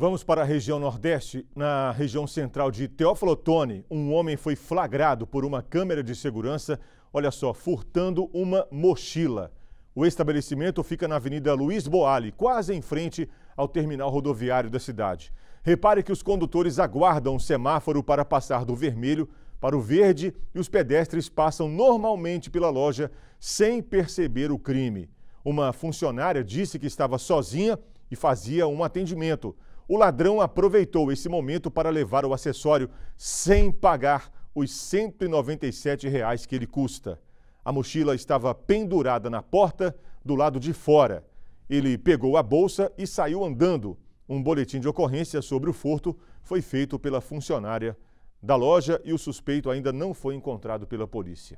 Vamos para a região Nordeste. Na região central de Teófilo Otoni, um homem foi flagrado por uma câmera de segurança, olha só, furtando uma mochila. O estabelecimento fica na Avenida Luiz Boali, quase em frente ao terminal rodoviário da cidade. Repare que os condutores aguardam o semáforo para passar do vermelho para o verde e os pedestres passam normalmente pela loja sem perceber o crime. Uma funcionária disse que estava sozinha e fazia um atendimento. O ladrão aproveitou esse momento para levar o acessório sem pagar os R$ 197 reais que ele custa. A mochila estava pendurada na porta do lado de fora. Ele pegou a bolsa e saiu andando. Um boletim de ocorrência sobre o furto foi feito pela funcionária da loja e o suspeito ainda não foi encontrado pela polícia.